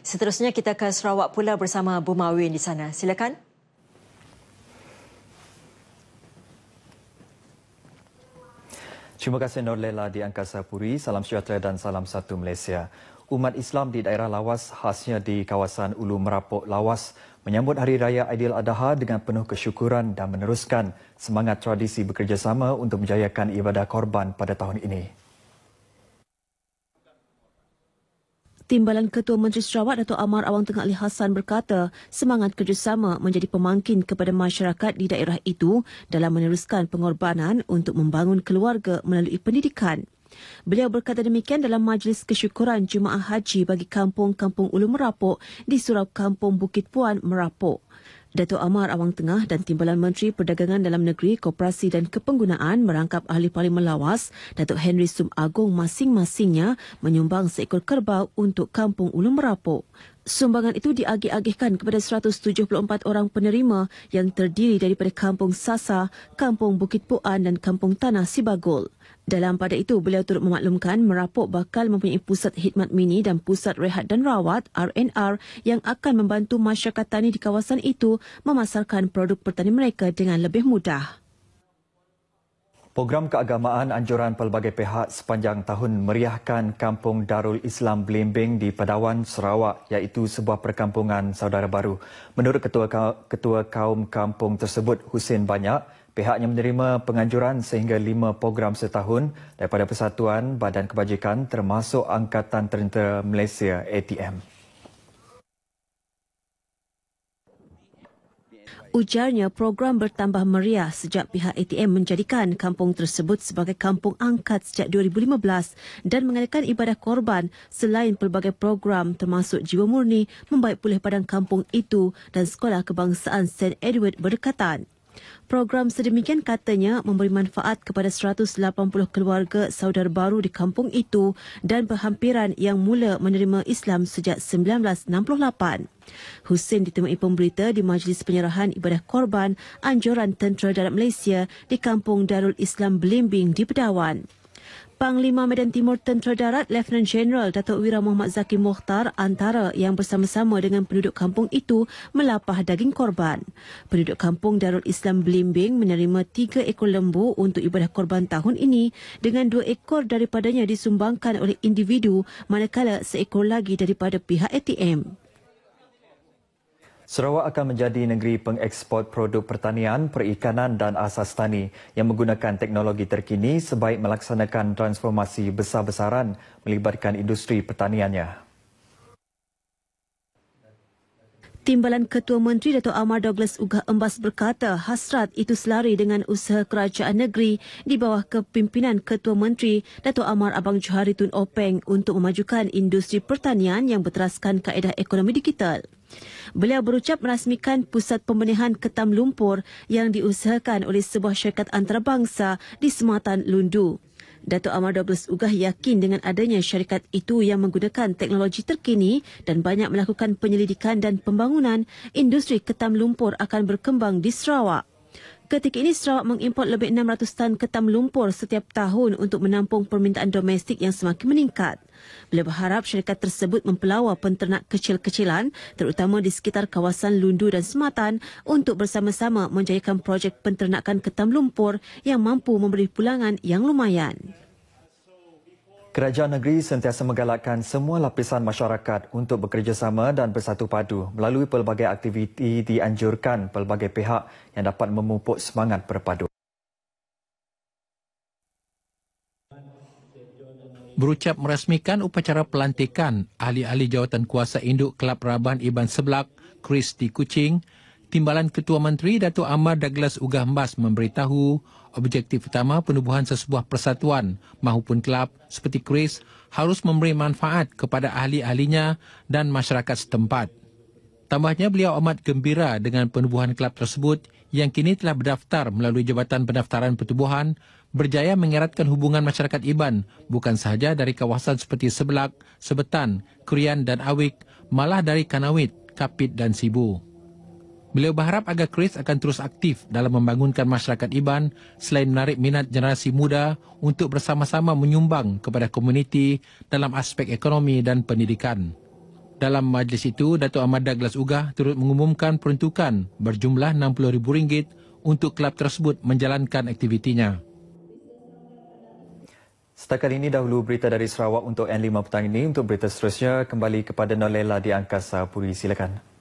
Seterusnya kita ke Sarawak pula bersama Bumawin di sana. Silakan. Terima kasih Nur Lela di Angkasa Puri. Salam sejahtera dan salam satu Malaysia. Umat Islam di daerah Lawas, khasnya di kawasan Ulu Merapok Lawas, menyambut Hari Raya Aidil Adha dengan penuh kesyukuran dan meneruskan semangat tradisi bekerjasama untuk menjayakan ibadah korban pada tahun ini. Timbalan Ketua Menteri Sarawak Dato' Amar Awang Tengah Ali Hassan berkata, semangat kerjasama menjadi pemangkin kepada masyarakat di daerah itu dalam meneruskan pengorbanan untuk membangun keluarga melalui pendidikan. Beliau berkata demikian dalam majlis kesyukuran Jemaah Haji bagi kampung-kampung Ulu Merapok di Surau Kampung Bukit Puan, Merapok. Dato' Amar Awang Tengah dan Timbalan Menteri Perdagangan Dalam Negeri, Koperasi dan Kepenggunaan merangkap Ahli Parlimen Lawas, Datuk Henry Sum Agong masing-masingnya menyumbang seekor kerbau untuk Kampung Ulu Merapok. Sumbangan itu diagih-agihkan kepada 174 orang penerima yang terdiri daripada Kampung Sasa, Kampung Bukit Puan dan Kampung Tanah Sibagol. Dalam pada itu, beliau turut memaklumkan merapuk bakal mempunyai pusat khidmat mini dan pusat rehat dan rawat RNR yang akan membantu masyarakat tani di kawasan itu memasarkan produk pertanian mereka dengan lebih mudah. Program keagamaan anjuran pelbagai pihak sepanjang tahun meriahkan Kampung Darul Islam Belimbing di Padawan, Sarawak iaitu sebuah perkampungan saudara baru. Menurut Ketua, Ketua Kaum Kampung tersebut, Hussein Banyak, Pihaknya menerima penganjuran sehingga lima program setahun daripada Persatuan Badan Kebajikan termasuk Angkatan Tentera Malaysia ATM. Ujarnya program bertambah meriah sejak pihak ATM menjadikan kampung tersebut sebagai kampung angkat sejak 2015 dan mengadakan ibadah korban selain pelbagai program termasuk jiwa murni membaik pulih padang kampung itu dan sekolah kebangsaan St. Edward berdekatan. Program sedemikian katanya memberi manfaat kepada 180 keluarga saudara baru di kampung itu dan berhampiran yang mula menerima Islam sejak 1968. Hussein ditemui pemberita di Majlis Penyerahan Ibadah Korban Anjuran Tentera dalam Malaysia di kampung Darul Islam Belimbing di Pedawan. Panglima Medan Timur Tentera Darat Lieutenant General Datuk Wira Muhammad Zaki Mohtar antara yang bersama-sama dengan penduduk kampung itu melapah daging korban. Penduduk kampung Darul Islam Belimbing menerima tiga ekor lembu untuk ibadah korban tahun ini dengan dua ekor daripadanya disumbangkan oleh individu manakala seekor lagi daripada pihak ATM. Sarawak akan menjadi negeri pengeksport produk pertanian, perikanan dan asas tani yang menggunakan teknologi terkini sebaik melaksanakan transformasi besar-besaran melibatkan industri pertaniannya. Timbalan Ketua Menteri Dato' Amar Douglas Ugah Embas berkata hasrat itu selari dengan usaha kerajaan negeri di bawah kepimpinan Ketua Menteri Dato' Amar Abang Johari Tun Openg untuk memajukan industri pertanian yang berteraskan kaedah ekonomi digital. Beliau berucap merasmikan pusat pembenihan ketam lumpur yang diusahakan oleh sebuah syarikat antarabangsa di Sematan Lundu. Datuk Amar Douglas Ugah yakin dengan adanya syarikat itu yang menggunakan teknologi terkini dan banyak melakukan penyelidikan dan pembangunan, industri ketam lumpur akan berkembang di Sarawak. Ketika ini Sarawak mengimport lebih 600 tan ketam lumpur setiap tahun untuk menampung permintaan domestik yang semakin meningkat. Beliau berharap syarikat tersebut mempelawa penternak kecil-kecilan terutama di sekitar kawasan Lundu dan Sematan untuk bersama-sama menjayakan projek penternakan ketam lumpur yang mampu memberi pulangan yang lumayan. Kerajaan negeri sentiasa menggalakkan semua lapisan masyarakat untuk bekerjasama dan bersatu padu melalui pelbagai aktiviti dianjurkan pelbagai pihak yang dapat memupuk semangat berpadu. Berucap merasmikan upacara pelantikan ahli-ahli jawatan kuasa induk Kelab Raban Iban Seblak, Chris Kucing. Timbalan Ketua Menteri Datuk Amar Douglas Ugah Mbas memberitahu objektif utama penubuhan sesebuah persatuan maupun kelab seperti Kris harus memberi manfaat kepada ahli-ahlinya dan masyarakat setempat. Tambahnya beliau amat gembira dengan penubuhan kelab tersebut yang kini telah berdaftar melalui Jabatan Pendaftaran Pertubuhan berjaya mengeratkan hubungan masyarakat Iban bukan sahaja dari kawasan seperti Sebelak, Sebetan, Kurian dan Awik malah dari Kanawit, Kapit dan Sibu. Beliau berharap agar Chris akan terus aktif dalam membangunkan masyarakat Iban selain menarik minat generasi muda untuk bersama-sama menyumbang kepada komuniti dalam aspek ekonomi dan pendidikan. Dalam majlis itu, Datuk Ahmad Douglas Ugah turut mengumumkan peruntukan berjumlah rm ringgit untuk kelab tersebut menjalankan aktivitinya. Setakat ini dahulu berita dari Sarawak untuk N5 petang ini. Untuk berita seterusnya, kembali kepada Nolela di Angkasa Puri. Silakan.